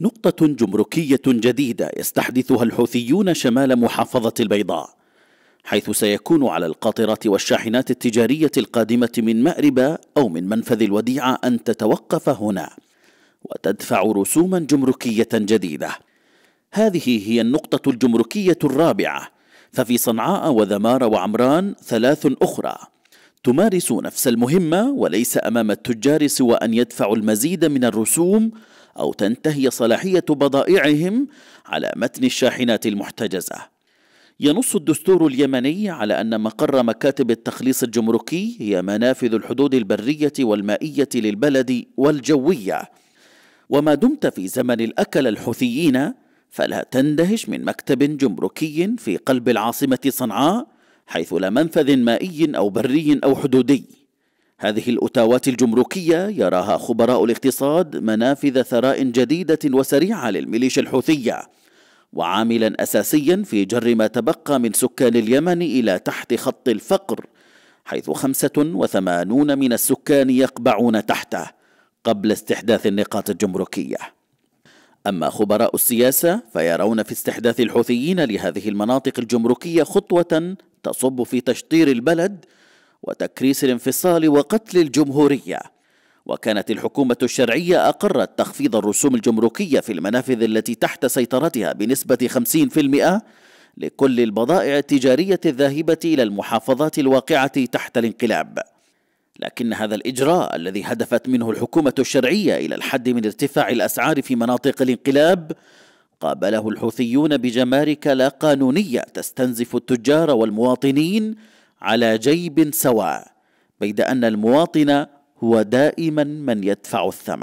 نقطة جمركية جديدة يستحدثها الحوثيون شمال محافظة البيضاء حيث سيكون على القاطرات والشاحنات التجارية القادمة من مأربة أو من منفذ الوديعة أن تتوقف هنا وتدفع رسوما جمركية جديدة هذه هي النقطة الجمركية الرابعة ففي صنعاء وذمار وعمران ثلاث أخرى تمارس نفس المهمة وليس أمام التجار سوى أن يدفعوا المزيد من الرسوم أو تنتهي صلاحية بضائعهم على متن الشاحنات المحتجزة ينص الدستور اليمني على أن مقر مكاتب التخليص الجمركي هي منافذ الحدود البرية والمائية للبلد والجوية وما دمت في زمن الأكل الحوثيين فلا تندهش من مكتب جمركي في قلب العاصمة صنعاء حيث لا منفذ مائي أو بري أو حدودي هذه الأتاوات الجمركية يراها خبراء الاقتصاد منافذ ثراء جديدة وسريعة للميليشيا الحوثية وعاملا أساسيا في جر ما تبقى من سكان اليمن إلى تحت خط الفقر حيث 85 من السكان يقبعون تحته قبل استحداث النقاط الجمركية أما خبراء السياسة فيرون في استحداث الحوثيين لهذه المناطق الجمركية خطوة تصب في تشطير البلد وتكريس الانفصال وقتل الجمهوريه وكانت الحكومه الشرعيه اقرت تخفيض الرسوم الجمركيه في المنافذ التي تحت سيطرتها بنسبه 50% لكل البضائع التجاريه الذاهبه الى المحافظات الواقعه تحت الانقلاب لكن هذا الاجراء الذي هدفت منه الحكومه الشرعيه الى الحد من ارتفاع الاسعار في مناطق الانقلاب قابله الحوثيون بجمارك لا قانونية تستنزف التجار والمواطنين على جيب سواء بيد أن المواطن هو دائما من يدفع الثمن